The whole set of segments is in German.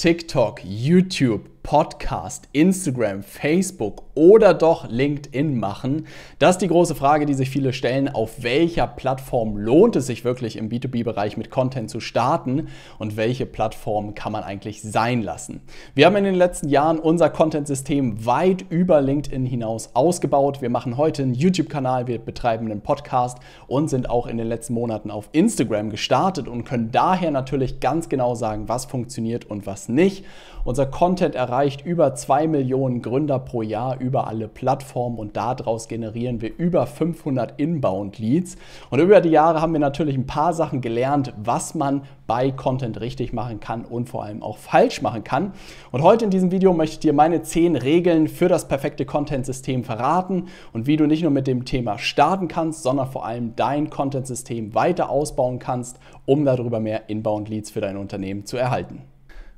TikTok, YouTube, Podcast, Instagram, Facebook oder doch LinkedIn machen? Das ist die große Frage, die sich viele stellen. Auf welcher Plattform lohnt es sich wirklich im B2B-Bereich mit Content zu starten und welche Plattform kann man eigentlich sein lassen? Wir haben in den letzten Jahren unser Content-System weit über LinkedIn hinaus ausgebaut. Wir machen heute einen YouTube-Kanal, wir betreiben einen Podcast und sind auch in den letzten Monaten auf Instagram gestartet und können daher natürlich ganz genau sagen, was funktioniert und was nicht. Unser Content erreicht über 2 Millionen Gründer pro Jahr über alle Plattformen und daraus generieren wir über 500 Inbound Leads. Und über die Jahre haben wir natürlich ein paar Sachen gelernt, was man bei Content richtig machen kann und vor allem auch falsch machen kann. Und heute in diesem Video möchte ich dir meine 10 Regeln für das perfekte Content-System verraten und wie du nicht nur mit dem Thema starten kannst, sondern vor allem dein Content-System weiter ausbauen kannst, um darüber mehr Inbound Leads für dein Unternehmen zu erhalten.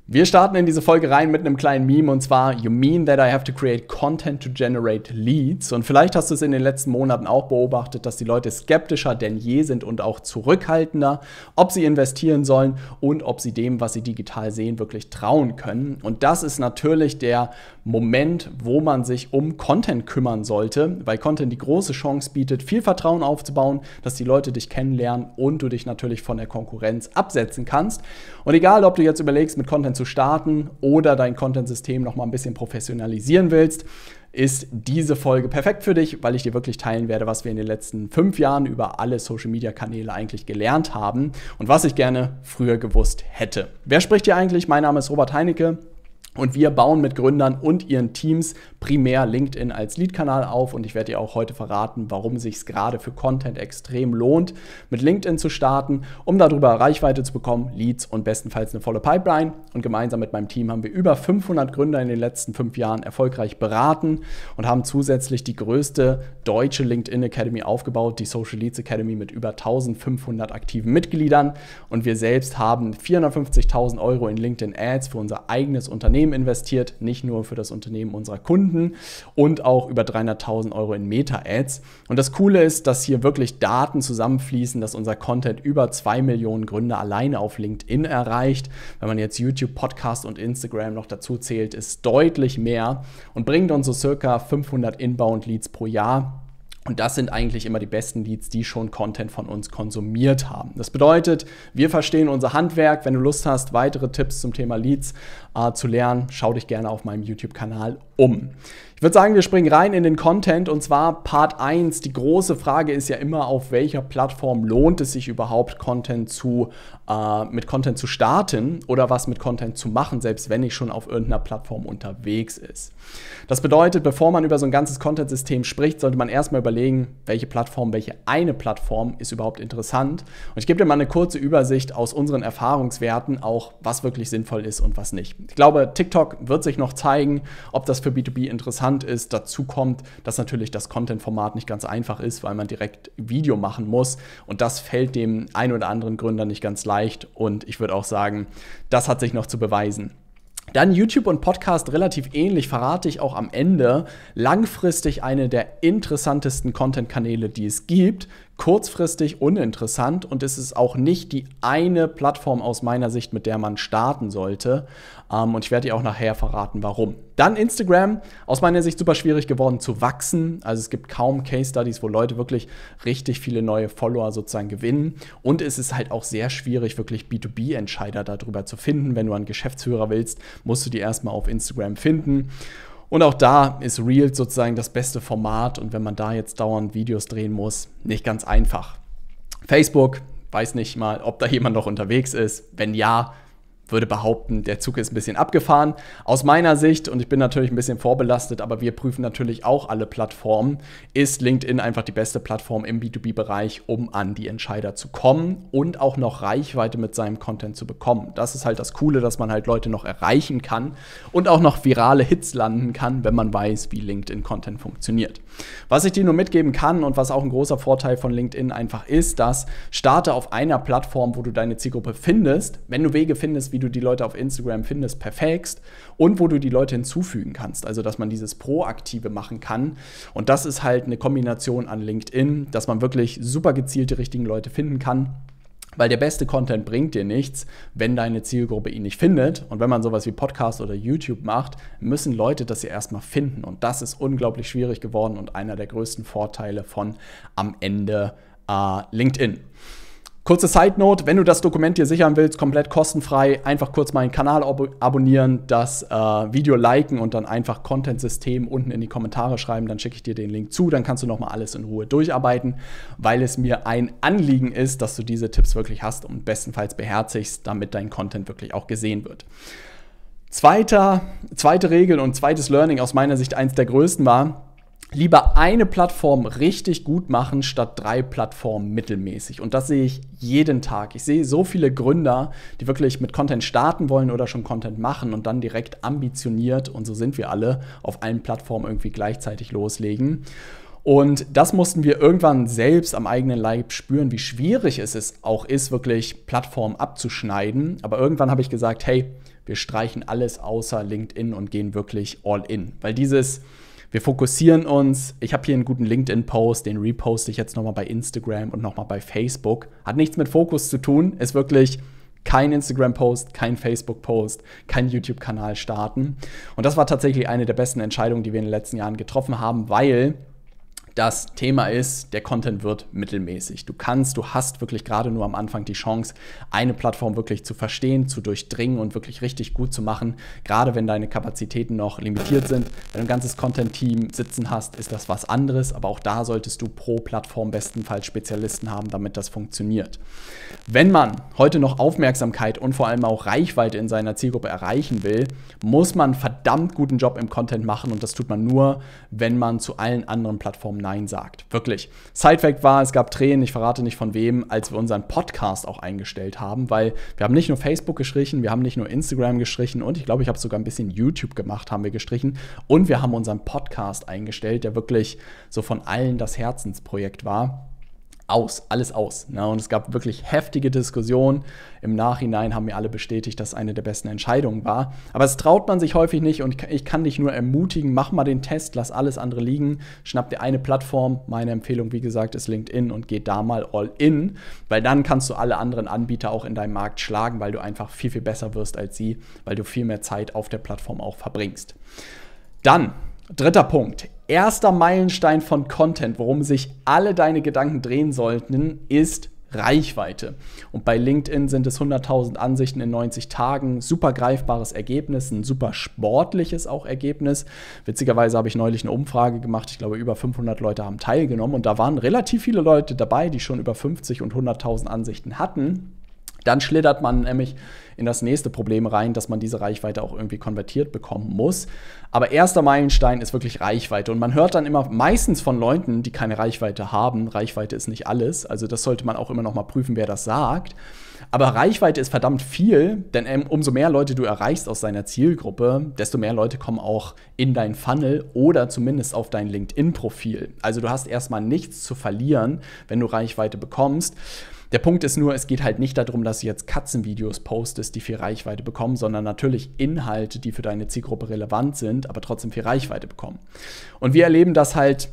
Wir starten in diese Folge rein mit einem kleinen Meme und zwar You mean that I have to create content to generate leads? Und vielleicht hast du es in den letzten Monaten auch beobachtet, dass die Leute skeptischer denn je sind und auch zurückhaltender, ob sie investieren sollen und ob sie dem, was sie digital sehen, wirklich trauen können. Und das ist natürlich der Moment, wo man sich um Content kümmern sollte, weil Content die große Chance bietet, viel Vertrauen aufzubauen, dass die Leute dich kennenlernen und du dich natürlich von der Konkurrenz absetzen kannst. Und egal, ob du jetzt überlegst, mit Content Content zu starten oder dein Content-System noch mal ein bisschen professionalisieren willst, ist diese Folge perfekt für dich, weil ich dir wirklich teilen werde, was wir in den letzten fünf Jahren über alle Social-Media-Kanäle eigentlich gelernt haben und was ich gerne früher gewusst hätte. Wer spricht hier eigentlich? Mein Name ist Robert Heinecke. Und wir bauen mit Gründern und ihren Teams primär LinkedIn als Lead-Kanal auf. Und ich werde dir auch heute verraten, warum sich gerade für Content extrem lohnt, mit LinkedIn zu starten, um darüber Reichweite zu bekommen, Leads und bestenfalls eine volle Pipeline. Und gemeinsam mit meinem Team haben wir über 500 Gründer in den letzten fünf Jahren erfolgreich beraten und haben zusätzlich die größte deutsche LinkedIn Academy aufgebaut, die Social Leads Academy mit über 1500 aktiven Mitgliedern. Und wir selbst haben 450.000 Euro in LinkedIn Ads für unser eigenes Unternehmen Unternehmen investiert, nicht nur für das Unternehmen unserer Kunden und auch über 300.000 Euro in Meta-Ads. Und das Coole ist, dass hier wirklich Daten zusammenfließen, dass unser Content über 2 Millionen Gründer alleine auf LinkedIn erreicht. Wenn man jetzt YouTube, Podcast und Instagram noch dazu zählt, ist deutlich mehr und bringt uns so circa 500 Inbound-Leads pro Jahr und das sind eigentlich immer die besten Leads, die schon Content von uns konsumiert haben. Das bedeutet, wir verstehen unser Handwerk. Wenn du Lust hast, weitere Tipps zum Thema Leads äh, zu lernen, schau dich gerne auf meinem YouTube-Kanal um. Ich würde sagen, wir springen rein in den Content und zwar Part 1. Die große Frage ist ja immer, auf welcher Plattform lohnt es sich überhaupt, Content zu, äh, mit Content zu starten oder was mit Content zu machen, selbst wenn ich schon auf irgendeiner Plattform unterwegs ist. Das bedeutet, bevor man über so ein ganzes Content-System spricht, sollte man erstmal überlegen, welche Plattform, welche eine Plattform ist überhaupt interessant. Und ich gebe dir mal eine kurze Übersicht aus unseren Erfahrungswerten, auch was wirklich sinnvoll ist und was nicht. Ich glaube, TikTok wird sich noch zeigen, ob das für B2B interessant ist bekannt ist. Dazu kommt, dass natürlich das Content-Format nicht ganz einfach ist, weil man direkt Video machen muss. Und das fällt dem einen oder anderen Gründer nicht ganz leicht. Und ich würde auch sagen, das hat sich noch zu beweisen. Dann YouTube und Podcast relativ ähnlich, verrate ich auch am Ende. Langfristig eine der interessantesten Content-Kanäle, die es gibt kurzfristig uninteressant und es ist auch nicht die eine Plattform aus meiner Sicht, mit der man starten sollte. Ähm, und ich werde dir auch nachher verraten, warum. Dann Instagram, aus meiner Sicht super schwierig geworden zu wachsen. Also es gibt kaum Case Studies, wo Leute wirklich richtig viele neue Follower sozusagen gewinnen. Und es ist halt auch sehr schwierig, wirklich B2B-Entscheider darüber zu finden. Wenn du einen Geschäftsführer willst, musst du die erstmal auf Instagram finden. Und auch da ist Reels sozusagen das beste Format und wenn man da jetzt dauernd Videos drehen muss, nicht ganz einfach. Facebook, weiß nicht mal, ob da jemand noch unterwegs ist. Wenn ja, würde behaupten, der Zug ist ein bisschen abgefahren. Aus meiner Sicht, und ich bin natürlich ein bisschen vorbelastet, aber wir prüfen natürlich auch alle Plattformen, ist LinkedIn einfach die beste Plattform im B2B-Bereich, um an die Entscheider zu kommen und auch noch Reichweite mit seinem Content zu bekommen. Das ist halt das Coole, dass man halt Leute noch erreichen kann und auch noch virale Hits landen kann, wenn man weiß, wie LinkedIn-Content funktioniert. Was ich dir nur mitgeben kann und was auch ein großer Vorteil von LinkedIn einfach ist, dass starte auf einer Plattform, wo du deine Zielgruppe findest. Wenn du Wege findest, wie du die Leute auf Instagram findest, perfekst und wo du die Leute hinzufügen kannst. Also, dass man dieses Proaktive machen kann. Und das ist halt eine Kombination an LinkedIn, dass man wirklich super gezielt die richtigen Leute finden kann. Weil der beste Content bringt dir nichts, wenn deine Zielgruppe ihn nicht findet. Und wenn man sowas wie Podcast oder YouTube macht, müssen Leute das ja erstmal finden. Und das ist unglaublich schwierig geworden und einer der größten Vorteile von am Ende äh, LinkedIn. Kurze Side Note, wenn du das Dokument dir sichern willst, komplett kostenfrei, einfach kurz meinen Kanal abo abonnieren, das äh, Video liken und dann einfach Content-System unten in die Kommentare schreiben, dann schicke ich dir den Link zu, dann kannst du nochmal alles in Ruhe durcharbeiten, weil es mir ein Anliegen ist, dass du diese Tipps wirklich hast und bestenfalls beherzigst, damit dein Content wirklich auch gesehen wird. Zweiter, zweite Regel und zweites Learning aus meiner Sicht eins der größten war, lieber eine Plattform richtig gut machen, statt drei Plattformen mittelmäßig. Und das sehe ich jeden Tag. Ich sehe so viele Gründer, die wirklich mit Content starten wollen oder schon Content machen und dann direkt ambitioniert, und so sind wir alle, auf allen Plattformen irgendwie gleichzeitig loslegen. Und das mussten wir irgendwann selbst am eigenen Leib spüren, wie schwierig es ist, auch ist, wirklich Plattformen abzuschneiden. Aber irgendwann habe ich gesagt, hey, wir streichen alles außer LinkedIn und gehen wirklich all in. Weil dieses, wir fokussieren uns, ich habe hier einen guten LinkedIn-Post, den reposte ich jetzt nochmal bei Instagram und nochmal bei Facebook. Hat nichts mit Fokus zu tun, ist wirklich kein Instagram-Post, kein Facebook-Post, kein YouTube-Kanal starten. Und das war tatsächlich eine der besten Entscheidungen, die wir in den letzten Jahren getroffen haben, weil das Thema ist, der Content wird mittelmäßig. Du kannst, du hast wirklich gerade nur am Anfang die Chance, eine Plattform wirklich zu verstehen, zu durchdringen und wirklich richtig gut zu machen. Gerade wenn deine Kapazitäten noch limitiert sind. Wenn du ein ganzes Content-Team sitzen hast, ist das was anderes. Aber auch da solltest du pro Plattform bestenfalls Spezialisten haben, damit das funktioniert. Wenn man heute noch Aufmerksamkeit und vor allem auch Reichweite in seiner Zielgruppe erreichen will, muss man einen verdammt guten Job im Content machen. Und das tut man nur, wenn man zu allen anderen Plattformen Nein sagt. Wirklich. Sidefact war, es gab Tränen, ich verrate nicht von wem, als wir unseren Podcast auch eingestellt haben, weil wir haben nicht nur Facebook gestrichen, wir haben nicht nur Instagram gestrichen und ich glaube, ich habe sogar ein bisschen YouTube gemacht, haben wir gestrichen und wir haben unseren Podcast eingestellt, der wirklich so von allen das Herzensprojekt war aus, alles aus. Ne? Und es gab wirklich heftige Diskussionen. Im Nachhinein haben wir alle bestätigt, dass eine der besten Entscheidungen war. Aber es traut man sich häufig nicht und ich kann dich nur ermutigen, mach mal den Test, lass alles andere liegen, schnapp dir eine Plattform. Meine Empfehlung, wie gesagt, ist LinkedIn und geh da mal all in, weil dann kannst du alle anderen Anbieter auch in deinem Markt schlagen, weil du einfach viel, viel besser wirst als sie, weil du viel mehr Zeit auf der Plattform auch verbringst. Dann Dritter Punkt, erster Meilenstein von Content, worum sich alle deine Gedanken drehen sollten, ist Reichweite. Und bei LinkedIn sind es 100.000 Ansichten in 90 Tagen, super greifbares Ergebnis, ein super sportliches auch Ergebnis. Witzigerweise habe ich neulich eine Umfrage gemacht, ich glaube über 500 Leute haben teilgenommen und da waren relativ viele Leute dabei, die schon über 50 und 100.000 Ansichten hatten. Dann schlittert man nämlich in das nächste Problem rein, dass man diese Reichweite auch irgendwie konvertiert bekommen muss. Aber erster Meilenstein ist wirklich Reichweite. Und man hört dann immer meistens von Leuten, die keine Reichweite haben, Reichweite ist nicht alles. Also das sollte man auch immer noch mal prüfen, wer das sagt. Aber Reichweite ist verdammt viel, denn ähm, umso mehr Leute du erreichst aus deiner Zielgruppe, desto mehr Leute kommen auch in dein Funnel oder zumindest auf dein LinkedIn-Profil. Also du hast erstmal nichts zu verlieren, wenn du Reichweite bekommst. Der Punkt ist nur, es geht halt nicht darum, dass du jetzt Katzenvideos postest, die viel Reichweite bekommen, sondern natürlich Inhalte, die für deine Zielgruppe relevant sind, aber trotzdem viel Reichweite bekommen. Und wir erleben das halt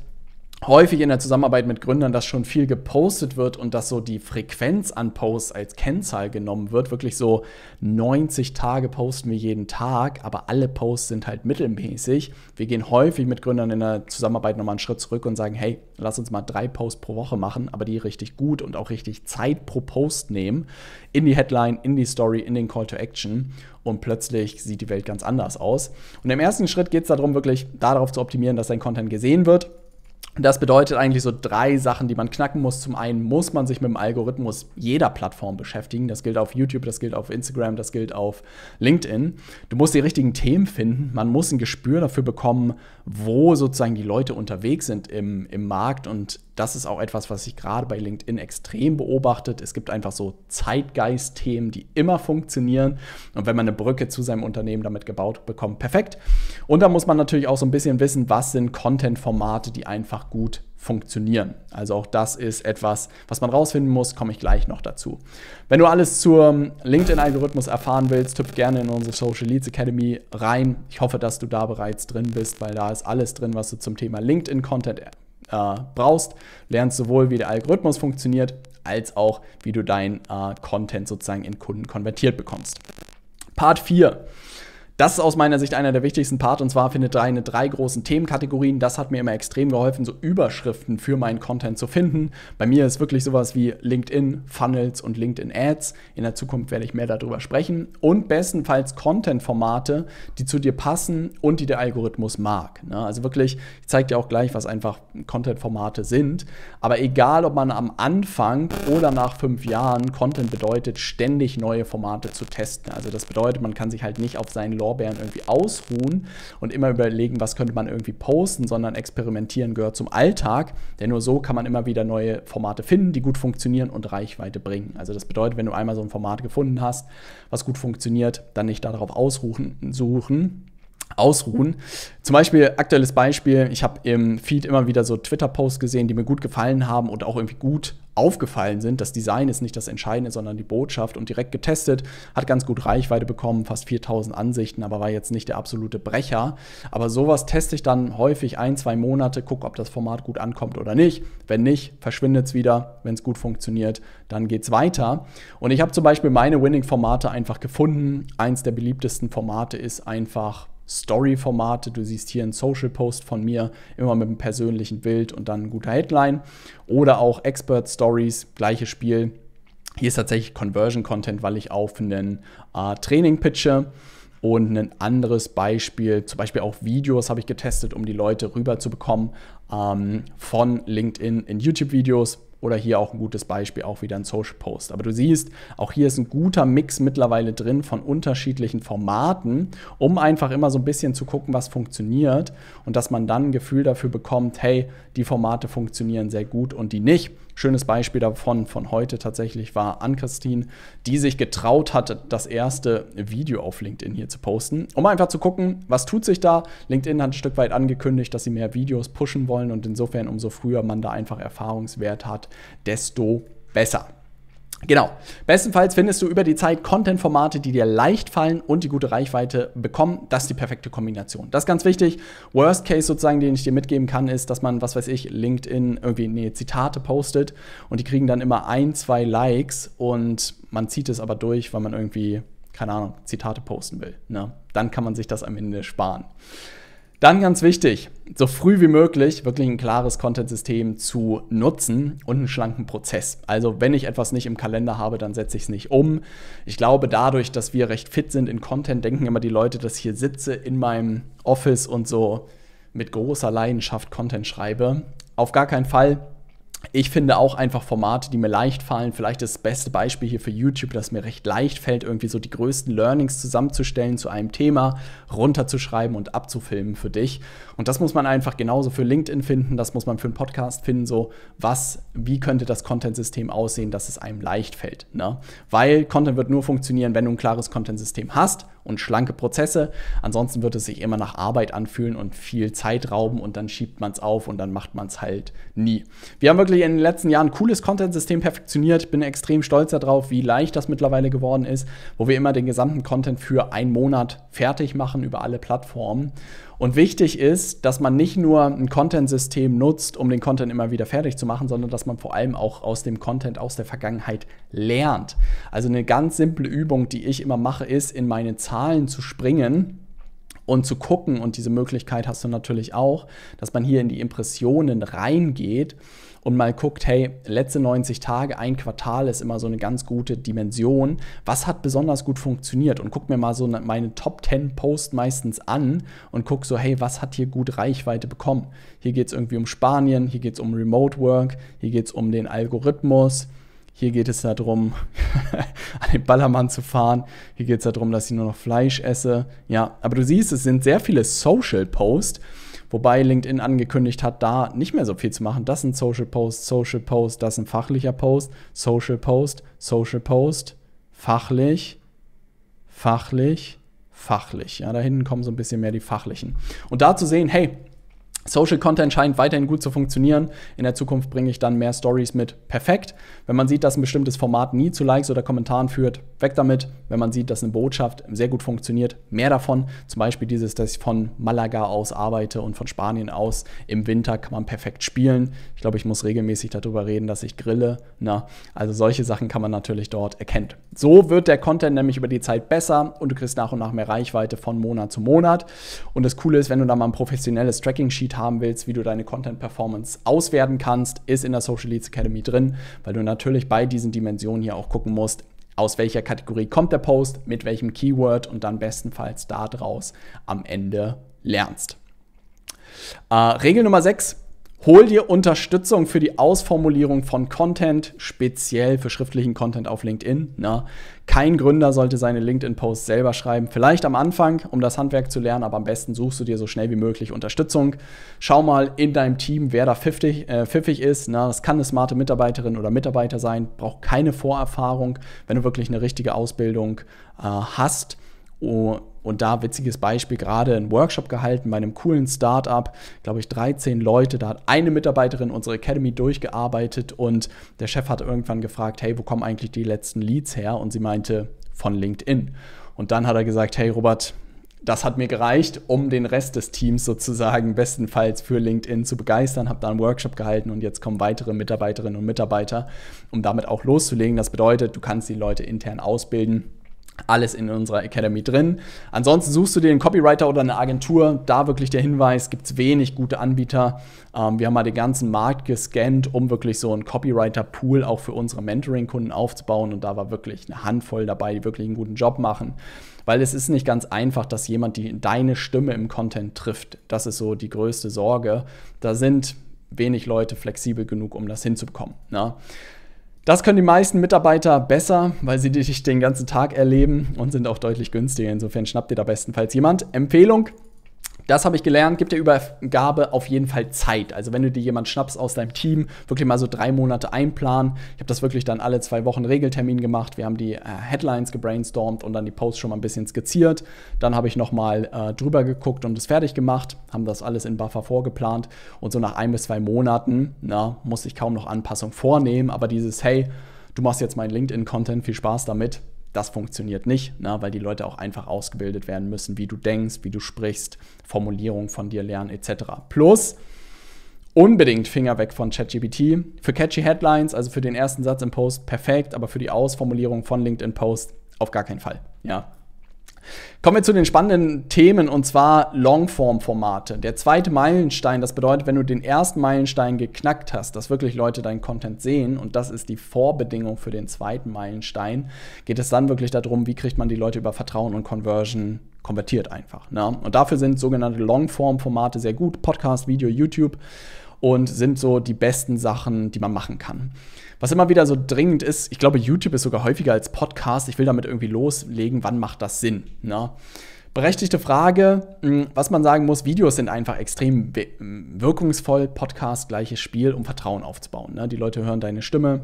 häufig in der Zusammenarbeit mit Gründern, dass schon viel gepostet wird und dass so die Frequenz an Posts als Kennzahl genommen wird. Wirklich so 90 Tage posten wir jeden Tag, aber alle Posts sind halt mittelmäßig. Wir gehen häufig mit Gründern in der Zusammenarbeit nochmal einen Schritt zurück und sagen, hey, lass uns mal drei Posts pro Woche machen, aber die richtig gut und auch richtig Zeit pro Post nehmen. In die Headline, in die Story, in den Call to Action und plötzlich sieht die Welt ganz anders aus. Und im ersten Schritt geht es darum, wirklich darauf zu optimieren, dass dein Content gesehen wird das bedeutet eigentlich so drei Sachen, die man knacken muss. Zum einen muss man sich mit dem Algorithmus jeder Plattform beschäftigen. Das gilt auf YouTube, das gilt auf Instagram, das gilt auf LinkedIn. Du musst die richtigen Themen finden. Man muss ein Gespür dafür bekommen, wo sozusagen die Leute unterwegs sind im, im Markt und das ist auch etwas, was ich gerade bei LinkedIn extrem beobachtet. Es gibt einfach so Zeitgeist-Themen, die immer funktionieren. Und wenn man eine Brücke zu seinem Unternehmen damit gebaut bekommt, perfekt. Und da muss man natürlich auch so ein bisschen wissen, was sind Content-Formate, die einfach gut funktionieren. Also auch das ist etwas, was man rausfinden muss, komme ich gleich noch dazu. Wenn du alles zum LinkedIn-Algorithmus erfahren willst, tipp gerne in unsere Social Leads Academy rein. Ich hoffe, dass du da bereits drin bist, weil da ist alles drin, was du zum Thema LinkedIn-Content äh, brauchst, lernst sowohl, wie der Algorithmus funktioniert, als auch, wie du dein äh, Content sozusagen in Kunden konvertiert bekommst. Part 4 das ist aus meiner Sicht einer der wichtigsten Part und zwar findet ihr eine drei großen Themenkategorien. Das hat mir immer extrem geholfen, so Überschriften für meinen Content zu finden. Bei mir ist wirklich sowas wie LinkedIn, Funnels und LinkedIn Ads. In der Zukunft werde ich mehr darüber sprechen und bestenfalls Content-Formate, die zu dir passen und die der Algorithmus mag. Ne? Also wirklich, ich zeige dir auch gleich, was einfach Content-Formate sind. Aber egal, ob man am Anfang oder nach fünf Jahren, Content bedeutet, ständig neue Formate zu testen. Also das bedeutet, man kann sich halt nicht auf seinen Launch Lorbeeren irgendwie ausruhen und immer überlegen, was könnte man irgendwie posten, sondern experimentieren gehört zum Alltag, denn nur so kann man immer wieder neue Formate finden, die gut funktionieren und Reichweite bringen. Also das bedeutet, wenn du einmal so ein Format gefunden hast, was gut funktioniert, dann nicht darauf ausruhen, suchen, ausruhen. Zum Beispiel, aktuelles Beispiel, ich habe im Feed immer wieder so Twitter-Posts gesehen, die mir gut gefallen haben und auch irgendwie gut aufgefallen sind. Das Design ist nicht das Entscheidende, sondern die Botschaft und direkt getestet. Hat ganz gut Reichweite bekommen, fast 4000 Ansichten, aber war jetzt nicht der absolute Brecher. Aber sowas teste ich dann häufig ein, zwei Monate, gucke, ob das Format gut ankommt oder nicht. Wenn nicht, verschwindet es wieder. Wenn es gut funktioniert, dann geht es weiter. Und ich habe zum Beispiel meine Winning-Formate einfach gefunden. Eins der beliebtesten Formate ist einfach Story-Formate. Du siehst hier einen Social-Post von mir, immer mit einem persönlichen Bild und dann ein guter Headline. Oder auch Expert-Stories, gleiches Spiel. Hier ist tatsächlich Conversion-Content, weil ich auf einen äh, Training pitche. Und ein anderes Beispiel, zum Beispiel auch Videos habe ich getestet, um die Leute rüber zu bekommen ähm, von LinkedIn in YouTube-Videos oder hier auch ein gutes Beispiel, auch wieder ein Social Post. Aber du siehst, auch hier ist ein guter Mix mittlerweile drin von unterschiedlichen Formaten, um einfach immer so ein bisschen zu gucken, was funktioniert und dass man dann ein Gefühl dafür bekommt, hey, die Formate funktionieren sehr gut und die nicht. Schönes Beispiel davon von heute tatsächlich war Ann-Christine, die sich getraut hat, das erste Video auf LinkedIn hier zu posten, um einfach zu gucken, was tut sich da. LinkedIn hat ein Stück weit angekündigt, dass sie mehr Videos pushen wollen und insofern umso früher man da einfach Erfahrungswert hat, desto besser. Genau. Bestenfalls findest du über die Zeit Content-Formate, die dir leicht fallen und die gute Reichweite bekommen. Das ist die perfekte Kombination. Das ist ganz wichtig. Worst Case sozusagen, den ich dir mitgeben kann, ist, dass man, was weiß ich, LinkedIn irgendwie nee, Zitate postet und die kriegen dann immer ein, zwei Likes und man zieht es aber durch, weil man irgendwie, keine Ahnung, Zitate posten will. Ne? Dann kann man sich das am Ende sparen. Dann ganz wichtig, so früh wie möglich wirklich ein klares Content-System zu nutzen und einen schlanken Prozess. Also wenn ich etwas nicht im Kalender habe, dann setze ich es nicht um. Ich glaube, dadurch, dass wir recht fit sind in Content, denken immer die Leute, dass ich hier sitze in meinem Office und so mit großer Leidenschaft Content schreibe. Auf gar keinen Fall. Ich finde auch einfach Formate, die mir leicht fallen. Vielleicht das beste Beispiel hier für YouTube, das mir recht leicht fällt, irgendwie so die größten Learnings zusammenzustellen zu einem Thema, runterzuschreiben und abzufilmen für dich. Und das muss man einfach genauso für LinkedIn finden, das muss man für einen Podcast finden, so was, wie könnte das Content-System aussehen, dass es einem leicht fällt. Ne? Weil Content wird nur funktionieren, wenn du ein klares Content-System hast und schlanke Prozesse. Ansonsten wird es sich immer nach Arbeit anfühlen und viel Zeit rauben und dann schiebt man es auf und dann macht man es halt nie. Wir haben wirklich in den letzten Jahren ein cooles Content-System perfektioniert. Bin extrem stolz darauf, wie leicht das mittlerweile geworden ist, wo wir immer den gesamten Content für einen Monat fertig machen über alle Plattformen. Und wichtig ist, dass man nicht nur ein Content-System nutzt, um den Content immer wieder fertig zu machen, sondern dass man vor allem auch aus dem Content aus der Vergangenheit lernt. Also eine ganz simple Übung, die ich immer mache, ist in meine Zeit Zahlen zu springen und zu gucken, und diese Möglichkeit hast du natürlich auch, dass man hier in die Impressionen reingeht und mal guckt, hey, letzte 90 Tage, ein Quartal ist immer so eine ganz gute Dimension. Was hat besonders gut funktioniert? Und guck mir mal so ne, meine Top 10 Post meistens an und guck so, hey, was hat hier gut Reichweite bekommen? Hier geht es irgendwie um Spanien, hier geht es um Remote Work, hier geht es um den Algorithmus, hier geht es darum, an den Ballermann zu fahren. Hier geht es darum, dass ich nur noch Fleisch esse. Ja, aber du siehst, es sind sehr viele Social Posts, wobei LinkedIn angekündigt hat, da nicht mehr so viel zu machen. Das sind Social Posts, Social Post, das ist ein fachlicher Post, Social Post, Social Post, fachlich, fachlich, fachlich. Ja, da hinten kommen so ein bisschen mehr die fachlichen. Und da zu sehen, hey, Social Content scheint weiterhin gut zu funktionieren. In der Zukunft bringe ich dann mehr Stories mit. Perfekt. Wenn man sieht, dass ein bestimmtes Format nie zu Likes oder Kommentaren führt, weg damit. Wenn man sieht, dass eine Botschaft sehr gut funktioniert, mehr davon. Zum Beispiel dieses, dass ich von Malaga aus arbeite und von Spanien aus im Winter kann man perfekt spielen. Ich glaube, ich muss regelmäßig darüber reden, dass ich grille. Na, ne? also solche Sachen kann man natürlich dort erkennen. So wird der Content nämlich über die Zeit besser und du kriegst nach und nach mehr Reichweite von Monat zu Monat. Und das Coole ist, wenn du da mal ein professionelles Tracking-Sheet Unterschied haben willst, wie du deine Content-Performance auswerten kannst, ist in der Social Leads Academy drin, weil du natürlich bei diesen Dimensionen hier auch gucken musst, aus welcher Kategorie kommt der Post, mit welchem Keyword und dann bestenfalls daraus am Ende lernst. Äh, Regel Nummer 6, Hol dir Unterstützung für die Ausformulierung von Content, speziell für schriftlichen Content auf LinkedIn. Na, ne? kein Gründer sollte seine LinkedIn-Posts selber schreiben. Vielleicht am Anfang, um das Handwerk zu lernen, aber am besten suchst du dir so schnell wie möglich Unterstützung. Schau mal in deinem Team, wer da pfiffig, äh, pfiffig ist. Na, ne? das kann eine smarte Mitarbeiterin oder Mitarbeiter sein, braucht keine Vorerfahrung, wenn du wirklich eine richtige Ausbildung äh, hast. Oh, und da witziges Beispiel, gerade einen Workshop gehalten bei einem coolen Startup, glaube ich 13 Leute, da hat eine Mitarbeiterin unsere Academy durchgearbeitet und der Chef hat irgendwann gefragt, hey, wo kommen eigentlich die letzten Leads her? Und sie meinte, von LinkedIn. Und dann hat er gesagt, hey Robert, das hat mir gereicht, um den Rest des Teams sozusagen bestenfalls für LinkedIn zu begeistern. Habe da einen Workshop gehalten und jetzt kommen weitere Mitarbeiterinnen und Mitarbeiter, um damit auch loszulegen. Das bedeutet, du kannst die Leute intern ausbilden alles in unserer Academy drin. Ansonsten suchst du dir einen Copywriter oder eine Agentur. Da wirklich der Hinweis, gibt es wenig gute Anbieter. Ähm, wir haben mal den ganzen Markt gescannt, um wirklich so einen Copywriter-Pool auch für unsere Mentoring-Kunden aufzubauen. Und da war wirklich eine Handvoll dabei, die wirklich einen guten Job machen. Weil es ist nicht ganz einfach, dass jemand die, deine Stimme im Content trifft. Das ist so die größte Sorge. Da sind wenig Leute flexibel genug, um das hinzubekommen. Ne? Das können die meisten Mitarbeiter besser, weil sie dich den ganzen Tag erleben und sind auch deutlich günstiger. Insofern schnappt ihr da bestenfalls jemand. Empfehlung, das habe ich gelernt, gibt der Übergabe auf jeden Fall Zeit. Also wenn du dir jemanden schnappst aus deinem Team, wirklich mal so drei Monate einplanen. Ich habe das wirklich dann alle zwei Wochen Regeltermin gemacht. Wir haben die äh, Headlines gebrainstormt und dann die Posts schon mal ein bisschen skizziert. Dann habe ich nochmal äh, drüber geguckt und es fertig gemacht, haben das alles in Buffer vorgeplant. Und so nach ein bis zwei Monaten na, musste ich kaum noch Anpassungen vornehmen. Aber dieses, hey, du machst jetzt meinen LinkedIn-Content, viel Spaß damit, das funktioniert nicht, na, ne, weil die Leute auch einfach ausgebildet werden müssen, wie du denkst, wie du sprichst, Formulierung von dir lernen etc. Plus unbedingt Finger weg von ChatGPT. Für catchy Headlines, also für den ersten Satz im Post perfekt, aber für die Ausformulierung von LinkedIn Post auf gar keinen Fall. Ja, Kommen wir zu den spannenden Themen und zwar Longform-Formate. Der zweite Meilenstein, das bedeutet, wenn du den ersten Meilenstein geknackt hast, dass wirklich Leute deinen Content sehen und das ist die Vorbedingung für den zweiten Meilenstein, geht es dann wirklich darum, wie kriegt man die Leute über Vertrauen und Conversion konvertiert einfach. Ne? Und dafür sind sogenannte Longform-Formate sehr gut, Podcast, Video, YouTube und sind so die besten Sachen, die man machen kann. Was immer wieder so dringend ist, ich glaube, YouTube ist sogar häufiger als Podcast. Ich will damit irgendwie loslegen, wann macht das Sinn? Ne? Berechtigte Frage, hm, was man sagen muss, Videos sind einfach extrem hm, wirkungsvoll, Podcast gleiches Spiel, um Vertrauen aufzubauen. Ne? Die Leute hören deine Stimme,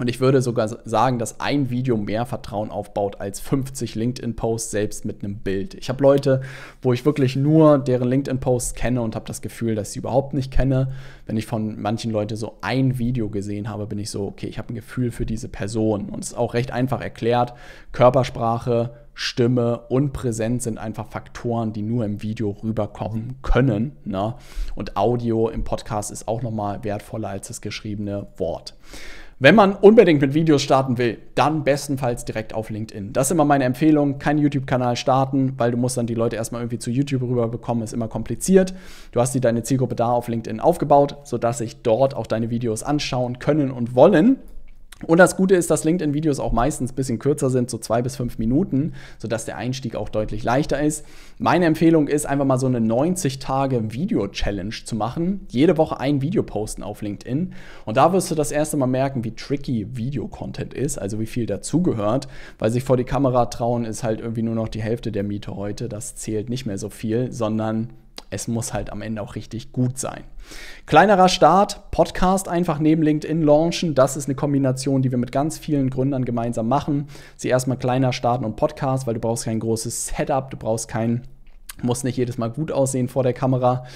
und ich würde sogar sagen, dass ein Video mehr Vertrauen aufbaut als 50 LinkedIn-Posts selbst mit einem Bild. Ich habe Leute, wo ich wirklich nur deren LinkedIn-Posts kenne und habe das Gefühl, dass ich sie überhaupt nicht kenne. Wenn ich von manchen Leuten so ein Video gesehen habe, bin ich so, okay, ich habe ein Gefühl für diese Person. Und es ist auch recht einfach erklärt. Körpersprache, Stimme und Präsenz sind einfach Faktoren, die nur im Video rüberkommen können. Ne? Und Audio im Podcast ist auch nochmal wertvoller als das geschriebene Wort. Wenn man unbedingt mit Videos starten will, dann bestenfalls direkt auf LinkedIn. Das ist immer meine Empfehlung. Kein YouTube-Kanal starten, weil du musst dann die Leute erstmal irgendwie zu YouTube rüberbekommen, ist immer kompliziert. Du hast dir deine Zielgruppe da auf LinkedIn aufgebaut, sodass sich dort auch deine Videos anschauen können und wollen. Und das Gute ist, dass LinkedIn-Videos auch meistens ein bisschen kürzer sind, so zwei bis fünf Minuten, sodass der Einstieg auch deutlich leichter ist. Meine Empfehlung ist, einfach mal so eine 90-Tage-Video-Challenge zu machen. Jede Woche ein Video posten auf LinkedIn. Und da wirst du das erste Mal merken, wie tricky Video-Content ist, also wie viel dazugehört. Weil sich vor die Kamera trauen, ist halt irgendwie nur noch die Hälfte der Miete heute. Das zählt nicht mehr so viel, sondern es muss halt am Ende auch richtig gut sein. Kleinerer Start, Podcast einfach neben LinkedIn launchen. Das ist eine Kombination, die wir mit ganz vielen Gründern gemeinsam machen. Sie erstmal kleiner starten und Podcast, weil du brauchst kein großes Setup, du brauchst kein muss nicht jedes Mal gut aussehen vor der Kamera.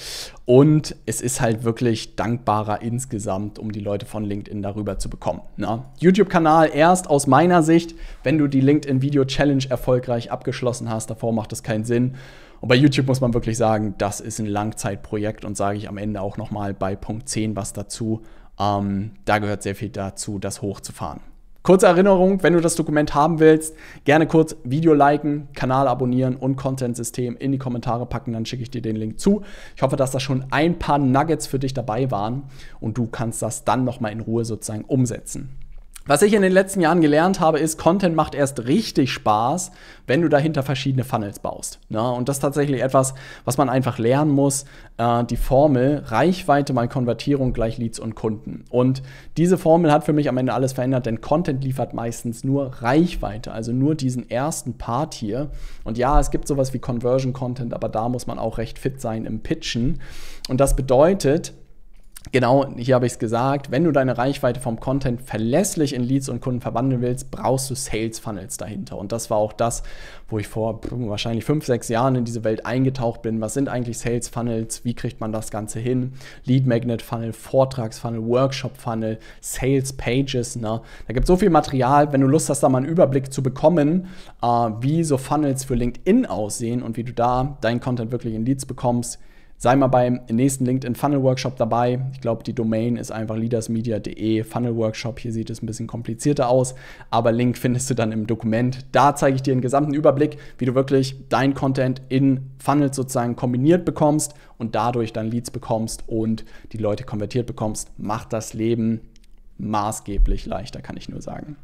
Und es ist halt wirklich dankbarer insgesamt, um die Leute von LinkedIn darüber zu bekommen. Ne? YouTube-Kanal erst aus meiner Sicht, wenn du die LinkedIn-Video-Challenge erfolgreich abgeschlossen hast. Davor macht es keinen Sinn. Und bei YouTube muss man wirklich sagen, das ist ein Langzeitprojekt und sage ich am Ende auch nochmal bei Punkt 10 was dazu. Ähm, da gehört sehr viel dazu, das hochzufahren. Kurze Erinnerung, wenn du das Dokument haben willst, gerne kurz Video liken, Kanal abonnieren und Content-System in die Kommentare packen, dann schicke ich dir den Link zu. Ich hoffe, dass da schon ein paar Nuggets für dich dabei waren und du kannst das dann nochmal in Ruhe sozusagen umsetzen. Was ich in den letzten Jahren gelernt habe, ist, Content macht erst richtig Spaß, wenn du dahinter verschiedene Funnels baust. Ja, ne? und das ist tatsächlich etwas, was man einfach lernen muss. Äh, die Formel Reichweite mal Konvertierung gleich Leads und Kunden. Und diese Formel hat für mich am Ende alles verändert, denn Content liefert meistens nur Reichweite, also nur diesen ersten Part hier. Und ja, es gibt sowas wie Conversion Content, aber da muss man auch recht fit sein im Pitchen. Und das bedeutet, Genau, hier habe ich es gesagt. Wenn du deine Reichweite vom Content verlässlich in Leads und Kunden verwandeln willst, brauchst du Sales Funnels dahinter. Und das war auch das, wo ich vor wahrscheinlich fünf, sechs Jahren in diese Welt eingetaucht bin. Was sind eigentlich Sales Funnels? Wie kriegt man das Ganze hin? Lead Magnet Funnel, Vortrags Funnel, Workshop Funnel, Sales Pages. Ne? Da gibt es so viel Material. Wenn du Lust hast, da mal einen Überblick zu bekommen, äh, wie so Funnels für LinkedIn aussehen und wie du da deinen Content wirklich in Leads bekommst, Sei mal beim nächsten LinkedIn Funnel Workshop dabei. Ich glaube, die Domain ist einfach leadersmedia.de Funnel Workshop. Hier sieht es ein bisschen komplizierter aus, aber Link findest du dann im Dokument. Da zeige ich dir einen gesamten Überblick, wie du wirklich dein Content in Funnels sozusagen kombiniert bekommst und dadurch dann Leads bekommst und die Leute konvertiert bekommst. Macht das Leben maßgeblich leichter, kann ich nur sagen.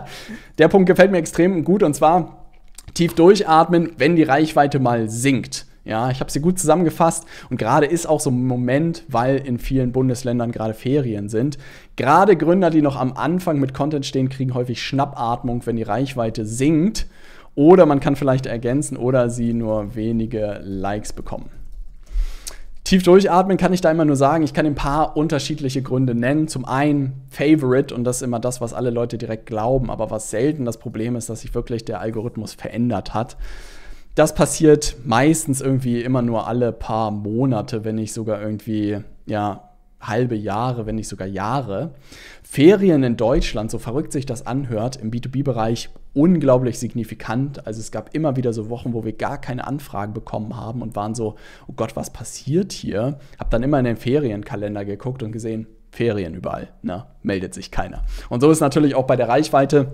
Der Punkt gefällt mir extrem gut und zwar tief durchatmen, wenn die Reichweite mal sinkt. Ja, ich habe sie gut zusammengefasst und gerade ist auch so ein Moment, weil in vielen Bundesländern gerade Ferien sind. Gerade Gründer, die noch am Anfang mit Content stehen, kriegen häufig Schnappatmung, wenn die Reichweite sinkt. Oder man kann vielleicht ergänzen oder sie nur wenige Likes bekommen. Tief durchatmen kann ich da immer nur sagen, ich kann ein paar unterschiedliche Gründe nennen. Zum einen Favorite und das ist immer das, was alle Leute direkt glauben, aber was selten das Problem ist, dass sich wirklich der Algorithmus verändert hat. Das passiert meistens irgendwie immer nur alle paar Monate, wenn nicht sogar irgendwie, ja, halbe Jahre, wenn nicht sogar Jahre. Ferien in Deutschland, so verrückt sich das anhört, im B2B-Bereich unglaublich signifikant. Also es gab immer wieder so Wochen, wo wir gar keine Anfragen bekommen haben und waren so, oh Gott, was passiert hier? Hab dann immer in den Ferienkalender geguckt und gesehen, Ferien überall, na, ne? meldet sich keiner. Und so ist natürlich auch bei der Reichweite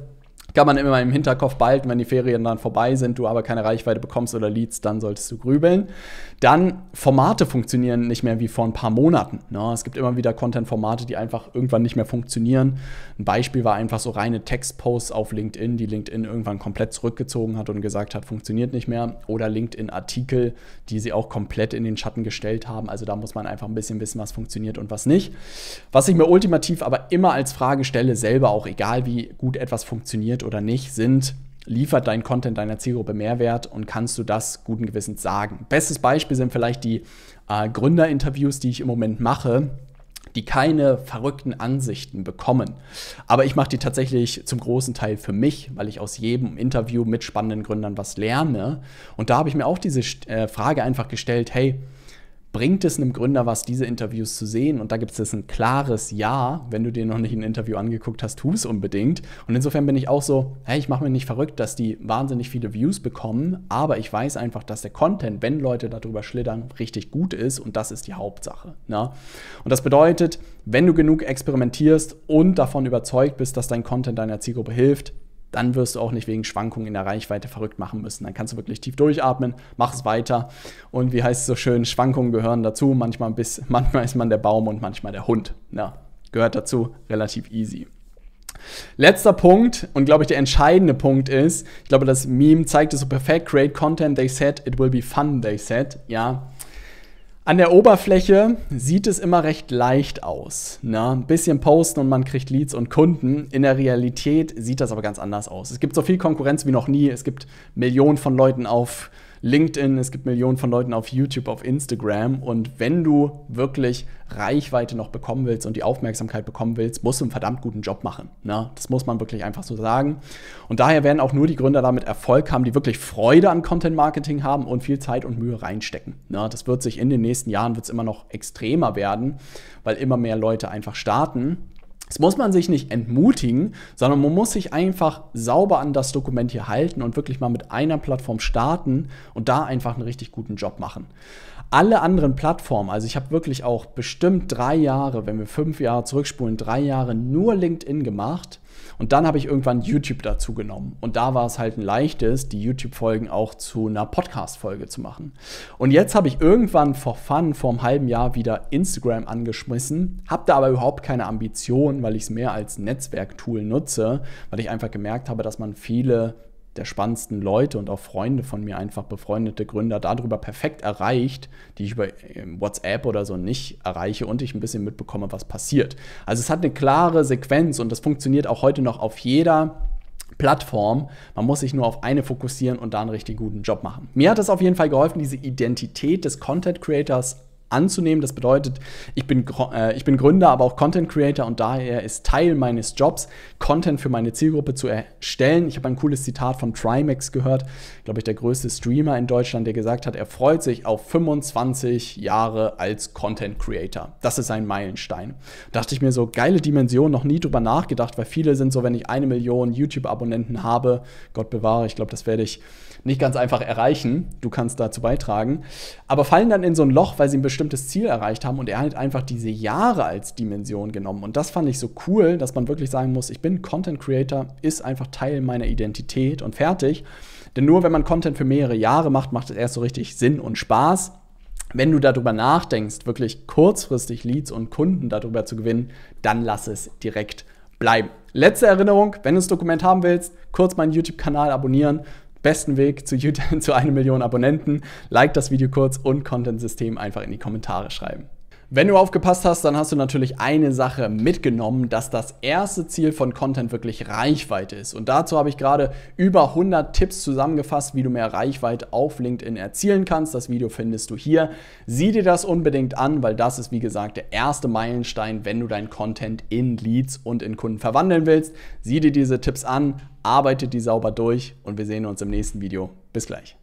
kann man immer im Hinterkopf behalten, wenn die Ferien dann vorbei sind, du aber keine Reichweite bekommst oder Leads, dann solltest du grübeln. Dann Formate funktionieren nicht mehr wie vor ein paar Monaten. Ne? Es gibt immer wieder Content-Formate, die einfach irgendwann nicht mehr funktionieren. Ein Beispiel war einfach so reine Textposts auf LinkedIn, die LinkedIn irgendwann komplett zurückgezogen hat und gesagt hat, funktioniert nicht mehr. Oder LinkedIn-Artikel, die sie auch komplett in den Schatten gestellt haben. Also da muss man einfach ein bisschen wissen, was funktioniert und was nicht. Was ich mir ultimativ aber immer als Frage stelle, selber auch egal, wie gut etwas funktioniert interessiert oder nicht, sind, liefert dein Content deiner Zielgruppe Mehrwert und kannst du das guten Gewissens sagen. Bestes Beispiel sind vielleicht die äh, Gründerinterviews, die ich im Moment mache die keine verrückten Ansichten bekommen. Aber ich mache die tatsächlich zum großen Teil für mich, weil ich aus jedem Interview mit spannenden Gründern was lerne. Und da habe ich mir auch diese äh, Frage einfach gestellt, hey, bringt es einem Gründer was, diese Interviews zu sehen? Und da gibt es ein klares Ja. Wenn du dir noch nicht ein Interview angeguckt hast, tu es unbedingt. Und insofern bin ich auch so, hey, ich mache mir nicht verrückt, dass die wahnsinnig viele Views bekommen, aber ich weiß einfach, dass der Content, wenn Leute darüber schlittern, richtig gut ist und das ist die Hauptsache. Ne? Und das bedeutet, wenn du genug experimentierst und davon überzeugt bist, dass dein Content deiner Zielgruppe hilft, dann wirst du auch nicht wegen Schwankungen in der Reichweite verrückt machen müssen. Dann kannst du wirklich tief durchatmen, mach es weiter. Und wie heißt es so schön, Schwankungen gehören dazu. Manchmal, bis, manchmal ist man der Baum und manchmal der Hund. Ja, gehört dazu, relativ easy. Letzter Punkt und glaube ich der entscheidende Punkt ist, ich glaube das Meme zeigt es so perfekt, create content, they said, it will be fun, they said. Ja, an der Oberfläche sieht es immer recht leicht aus. Ne? Ein bisschen posten und man kriegt Leads und Kunden. In der Realität sieht das aber ganz anders aus. Es gibt so viel Konkurrenz wie noch nie. Es gibt Millionen von Leuten auf LinkedIn, es gibt Millionen von Leuten auf YouTube, auf Instagram. Und wenn du wirklich Reichweite noch bekommen willst und die Aufmerksamkeit bekommen willst, musst du einen verdammt guten Job machen. Ne? Das muss man wirklich einfach so sagen. Und daher werden auch nur die Gründer damit Erfolg haben, die wirklich Freude an Content Marketing haben und viel Zeit und Mühe reinstecken. Ne? Das wird sich in den nächsten Jahren wird's immer noch extremer werden, weil immer mehr Leute einfach starten. Das muss man sich nicht entmutigen, sondern man muss sich einfach sauber an das Dokument hier halten und wirklich mal mit einer Plattform starten und da einfach einen richtig guten Job machen. Alle anderen Plattformen, also ich habe wirklich auch bestimmt drei Jahre, wenn wir fünf Jahre zurückspulen, drei Jahre nur LinkedIn gemacht und dann habe ich irgendwann YouTube dazu genommen. Und da war es halt ein leichtes, die YouTube-Folgen auch zu einer Podcast-Folge zu machen. Und jetzt habe ich irgendwann vor Fun vor einem halben Jahr wieder Instagram angeschmissen, habe da aber überhaupt keine Ambition, weil ich es mehr als Netzwerktool nutze, weil ich einfach gemerkt habe, dass man viele der spannendsten Leute und auch Freunde von mir, einfach befreundete Gründer, darüber perfekt erreicht, die ich über ähm, WhatsApp oder so nicht erreiche und ich ein bisschen mitbekomme, was passiert. Also es hat eine klare Sequenz und das funktioniert auch heute noch auf jeder Plattform. Man muss sich nur auf eine fokussieren und da einen richtig guten Job machen. Mir hat es auf jeden Fall geholfen, diese Identität des Content Creators anzunehmen. Das bedeutet, ich bin, äh, ich bin Gründer, aber auch Content Creator und daher ist Teil meines Jobs, Content für meine Zielgruppe zu erstellen. Ich habe ein cooles Zitat von Trimax gehört, glaube ich, der größte Streamer in Deutschland, der gesagt hat, er freut sich auf 25 Jahre als Content Creator. Das ist ein Meilenstein. Da dachte ich mir so, geile Dimension, noch nie drüber nachgedacht, weil viele sind so, wenn ich eine Million YouTube-Abonnenten habe, Gott bewahre, ich glaube, das werde ich nicht ganz einfach erreichen. Du kannst dazu beitragen. Aber fallen dann in so ein Loch, weil sie ein bestimmtes bestimmtes Ziel erreicht haben und er hat einfach diese Jahre als Dimension genommen. Und das fand ich so cool, dass man wirklich sagen muss, ich bin Content Creator, ist einfach Teil meiner Identität und fertig. Denn nur wenn man Content für mehrere Jahre macht, macht es erst so richtig Sinn und Spaß. Wenn du darüber nachdenkst, wirklich kurzfristig Leads und Kunden darüber zu gewinnen, dann lass es direkt bleiben. Letzte Erinnerung, wenn du das Dokument haben willst, kurz meinen YouTube-Kanal abonnieren, besten Weg zu, YouTube, zu einer Million Abonnenten. Like das Video kurz und Content-System einfach in die Kommentare schreiben. Wenn du aufgepasst hast, dann hast du natürlich eine Sache mitgenommen, dass das erste Ziel von Content wirklich Reichweite ist. Und dazu habe ich gerade über 100 Tipps zusammengefasst, wie du mehr Reichweite auf LinkedIn erzielen kannst. Das Video findest du hier. Sieh dir das unbedingt an, weil das ist, wie gesagt, der erste Meilenstein, wenn du dein Content in Leads und in Kunden verwandeln willst. Sieh dir diese Tipps an, arbeite die sauber durch und wir sehen uns im nächsten Video. Bis gleich.